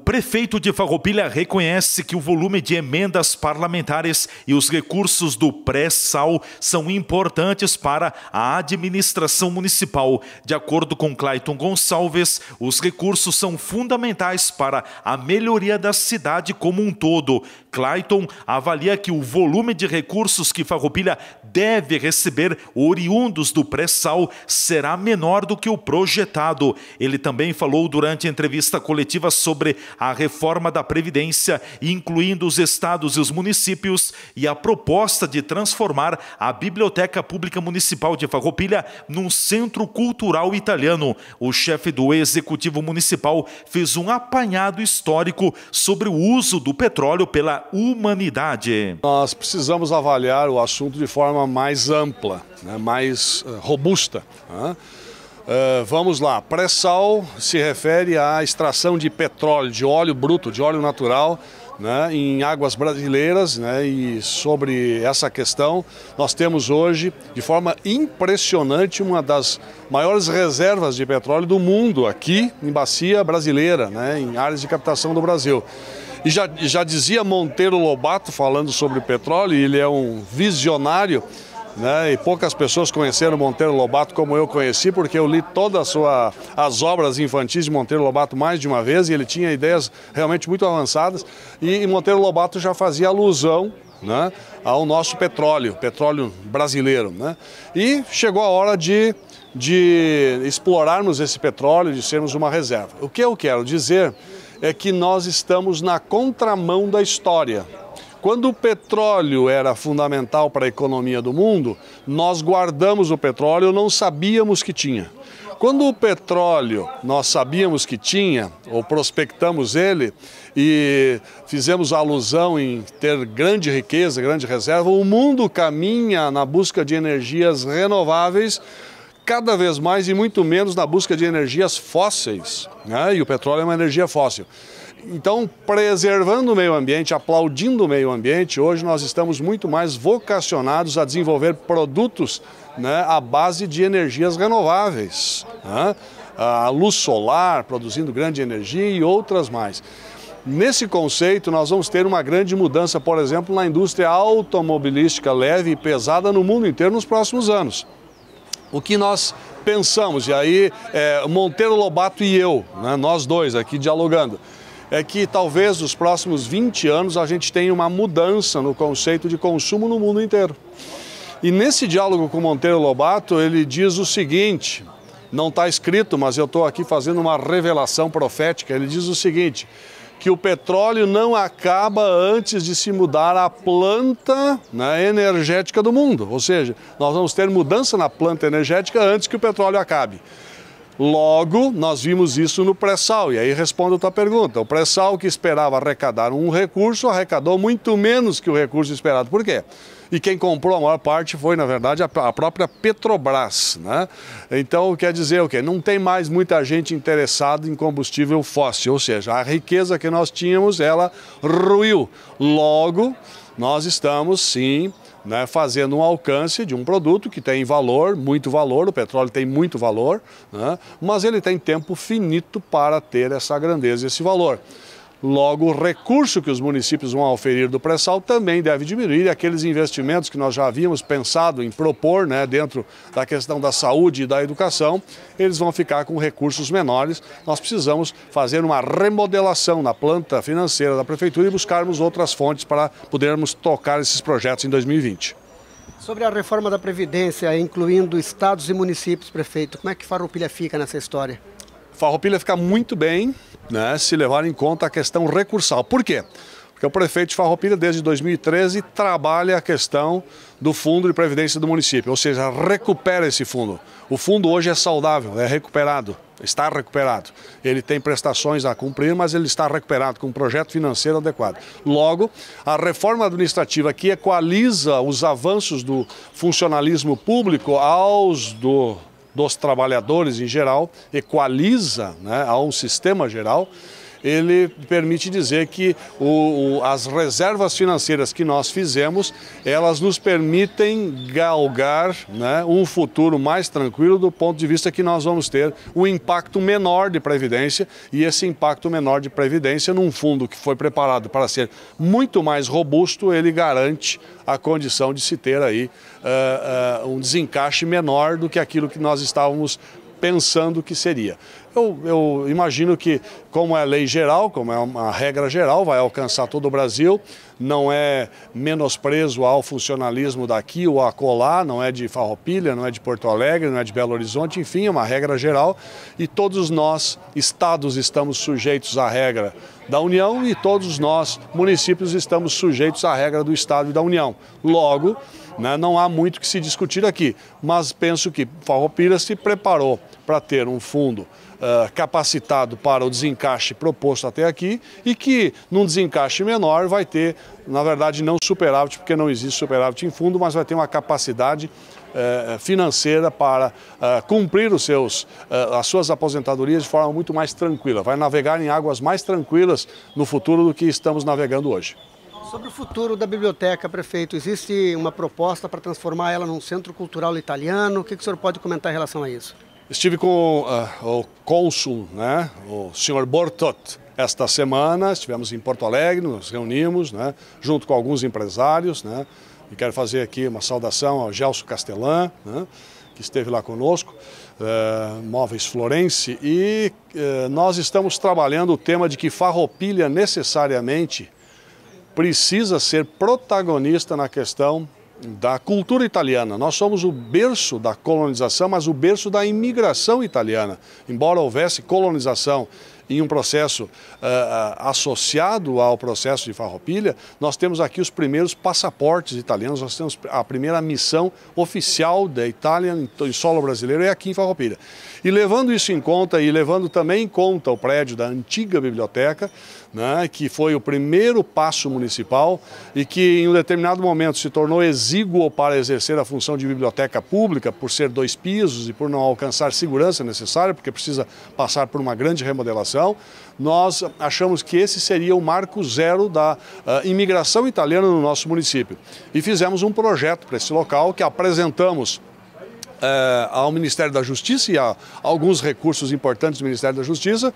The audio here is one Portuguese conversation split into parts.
prefeito de Farroupilha reconhece que o volume de emendas parlamentares e os recursos do pré-sal são importantes para a administração municipal. De acordo com Clayton Gonçalves, os recursos são fundamentais para a melhoria da cidade como um todo. Clayton avalia que o volume de recursos que Farroupilha deve receber oriundos do pré-sal será menor do que o projetado. Ele também falou durante a entrevista coletiva sobre a reforma da Previdência, incluindo os estados e os municípios, e a proposta de transformar a Biblioteca Pública Municipal de Farroupilha num centro cultural italiano. O chefe do Executivo Municipal fez um apanhado histórico sobre o uso do petróleo pela humanidade. Nós precisamos avaliar o assunto de forma mais ampla, né, mais eh, robusta. Né? Ah, vamos lá, pré-sal se refere à extração de petróleo, de óleo bruto, de óleo natural, né, em águas brasileiras, né, e sobre essa questão, nós temos hoje, de forma impressionante, uma das maiores reservas de petróleo do mundo aqui em bacia brasileira, né, em áreas de captação do Brasil. E já, já dizia Monteiro Lobato, falando sobre petróleo, ele é um visionário, né? E poucas pessoas conheceram Monteiro Lobato como eu conheci, porque eu li todas as obras infantis de Monteiro Lobato mais de uma vez e ele tinha ideias realmente muito avançadas. E, e Monteiro Lobato já fazia alusão né, ao nosso petróleo, petróleo brasileiro. Né? E chegou a hora de, de explorarmos esse petróleo, de sermos uma reserva. O que eu quero dizer é que nós estamos na contramão da história. Quando o petróleo era fundamental para a economia do mundo, nós guardamos o petróleo, não sabíamos que tinha. Quando o petróleo nós sabíamos que tinha, ou prospectamos ele, e fizemos alusão em ter grande riqueza, grande reserva, o mundo caminha na busca de energias renováveis cada vez mais e muito menos na busca de energias fósseis. Né? E o petróleo é uma energia fóssil. Então, preservando o meio ambiente, aplaudindo o meio ambiente, hoje nós estamos muito mais vocacionados a desenvolver produtos né, à base de energias renováveis. Né? A luz solar produzindo grande energia e outras mais. Nesse conceito, nós vamos ter uma grande mudança, por exemplo, na indústria automobilística leve e pesada no mundo inteiro nos próximos anos. O que nós pensamos, e aí é, Monteiro Lobato e eu, né, nós dois aqui dialogando, é que talvez nos próximos 20 anos a gente tenha uma mudança no conceito de consumo no mundo inteiro. E nesse diálogo com Monteiro Lobato, ele diz o seguinte: não está escrito, mas eu estou aqui fazendo uma revelação profética. Ele diz o seguinte: que o petróleo não acaba antes de se mudar a planta né, energética do mundo. Ou seja, nós vamos ter mudança na planta energética antes que o petróleo acabe. Logo, nós vimos isso no pré-sal, e aí respondo a tua pergunta. O pré-sal que esperava arrecadar um recurso, arrecadou muito menos que o recurso esperado. Por quê? e quem comprou a maior parte foi, na verdade, a, própria Petrobras. Né? Então, quer dizer o quê? Não tem mais muita gente interessada em combustível fóssil, ou seja, a riqueza que nós tínhamos, ela ruiu. Logo, nós estamos, sim, né, fazendo um alcance de um produto que tem valor, muito valor, o petróleo tem muito valor, né, mas ele tem tempo finito para ter essa grandeza, esse valor. Logo, o recurso que os municípios vão oferir do pré-sal também deve diminuir e aqueles investimentos que nós já havíamos pensado em propor né, dentro da questão da saúde e da educação, eles vão ficar com recursos menores. Nós precisamos fazer uma remodelação na planta financeira da Prefeitura e buscarmos outras fontes para podermos tocar esses projetos em 2020. Sobre a reforma da Previdência, incluindo estados e municípios, prefeito, como é que Farroupilha fica nessa história? Farroupilha fica muito bem né, se levar em conta a questão recursal. Por quê? Porque o prefeito de Farroupilha, desde 2013, trabalha a questão do fundo de previdência do município, ou seja, recupera esse fundo. O fundo hoje é saudável, é recuperado, está recuperado. Ele tem prestações a cumprir, mas ele está recuperado com um projeto financeiro adequado. Logo, a reforma administrativa que equaliza os avanços do funcionalismo público aos do dos trabalhadores em geral, equaliza né, a um sistema geral ele permite dizer que o, o, as reservas financeiras que nós fizemos, elas nos permitem galgar né, um futuro mais tranquilo do ponto de vista que nós vamos ter um impacto menor de previdência e esse impacto menor de previdência num fundo que foi preparado para ser muito mais robusto, ele garante a condição de se ter aí uh, uh, um desencaixe menor do que aquilo que nós estávamos pensando que seria. Eu, eu, imagino que, como é lei geral, como é uma regra geral, vai alcançar todo o Brasil, não é menosprezo ao funcionalismo daqui ou acolá, não é de Farroupilha, não é de Porto Alegre, não é de Belo Horizonte, enfim, é uma regra geral e todos nós, estados, estamos sujeitos à regra da União e todos nós, municípios, estamos sujeitos à regra do Estado e da União. Logo, né? Não há muito que se discutir aqui, mas penso que Farroupilha se preparou para ter um fundo uh, capacitado para o desencaixe proposto até aqui e que, num desencaixe menor, vai ter, na verdade, não superávit, porque não existe superávit em fundo, mas vai ter uma capacidade eh, financeira para eh, cumprir os seus, as suas aposentadorias de forma muito mais tranquila. Vai navegar em águas mais tranquilas no futuro do que estamos navegando hoje. Sobre o futuro da biblioteca, prefeito, existe uma proposta para transformar ela num centro cultural italiano? O que, que o senhor pode comentar em relação a isso? Estive com uh, o cônsul, né, o senhor Bortot, esta semana. Estivemos em Porto Alegre, nos reunimos, né, junto com alguns empresários, né, e quero fazer aqui uma saudação ao Gelson Castelã, né, que esteve lá conosco, uh, Móveis Florense. e uh, nós estamos trabalhando o tema de que farroupilha necessariamente precisa ser protagonista na questão da cultura italiana. Nós somos o berço da colonização, mas o berço da imigração italiana. Embora houvesse colonização em um processo uh, associado ao processo de Farroupilha, nós temos aqui os primeiros passaportes italianos, nós temos a primeira missão oficial da Itália em solo brasileiro é aqui em Farroupilha. E levando isso em conta e levando também em conta o prédio da antiga biblioteca, né, que foi o primeiro passo municipal e que em um determinado momento se tornou exíguo para exercer a função de biblioteca pública por ser dois pisos e por não alcançar segurança necessária, porque precisa passar por uma grande remodelação então, nós achamos que esse seria o marco zero da uh, imigração italiana no nosso município. E fizemos um projeto para esse local que apresentamos uh, ao Ministério da Justiça e a alguns recursos importantes do Ministério da Justiça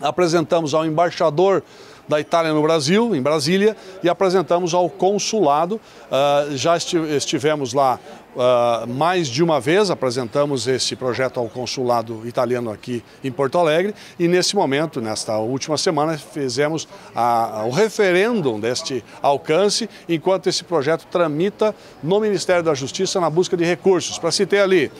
apresentamos ao embaixador da Itália no Brasil, em Brasília, e apresentamos ao consulado. Uh, já estivemos lá uh, mais de uma vez, apresentamos esse projeto ao consulado italiano aqui em Porto Alegre, e nesse momento, nesta última semana, fizemos a, a, o referêndum deste alcance, enquanto esse projeto tramita no Ministério da Justiça na busca de recursos. Para se ter ali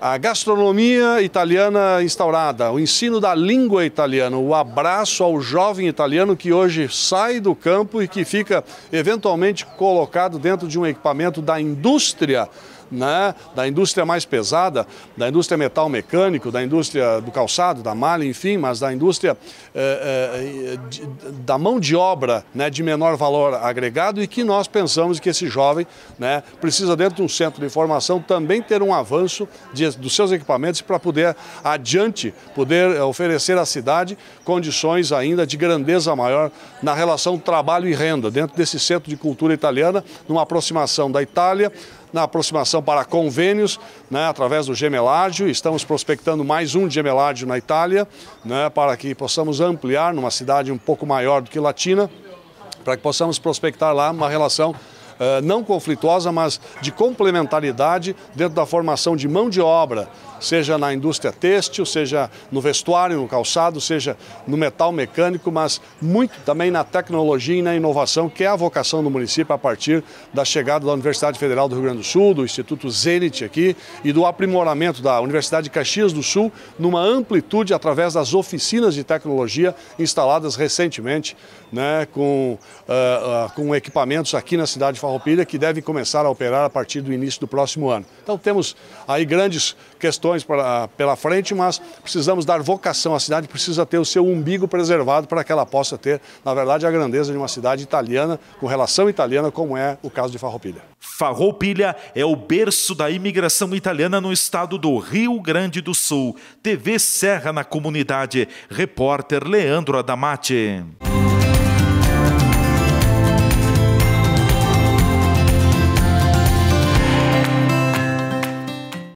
a gastronomia italiana instaurada, o ensino da língua italiana, o abraço ao jovem italiano que hoje sai do campo e que fica eventualmente colocado dentro de um equipamento da indústria né, da indústria mais pesada, da indústria metal mecânico, da indústria do calçado, da malha, enfim, mas da indústria eh, eh, de, da mão de obra né, de menor valor agregado e que nós pensamos que esse jovem né, precisa, dentro de um centro de formação, também ter um avanço de, dos seus equipamentos para poder, adiante, poder eh, oferecer à cidade condições ainda de grandeza maior na relação trabalho e renda, dentro desse centro de cultura italiana, numa aproximação da Itália, na aproximação para convênios, né, através do gemelágio, Estamos prospectando mais um gemelágio na Itália, né, para que possamos ampliar numa cidade um pouco maior do que Latina, para que possamos prospectar lá uma relação eh, não conflituosa, mas de complementaridade dentro da formação de mão de obra seja na indústria têxtil, seja no vestuário, no calçado, seja no metal mecânico, mas muito também na tecnologia e na inovação, que é a vocação do município a partir da chegada da Universidade Federal do Rio Grande do Sul, do Instituto Zenit aqui e do aprimoramento da Universidade de Caxias do Sul numa amplitude através das oficinas de tecnologia instaladas recentemente né, com, uh, uh, com equipamentos aqui na cidade de Farroupilha que devem começar a operar a partir do início do próximo ano. Então temos aí grandes questões pra, pela frente, mas precisamos dar vocação. à cidade precisa ter o seu umbigo preservado para que ela possa ter, na verdade, a grandeza de uma cidade italiana, com relação italiana, como é o caso de Farroupilha. Farroupilha é o berço da imigração italiana no estado do Rio Grande do Sul. TV Serra na comunidade. Repórter Leandro Adamati.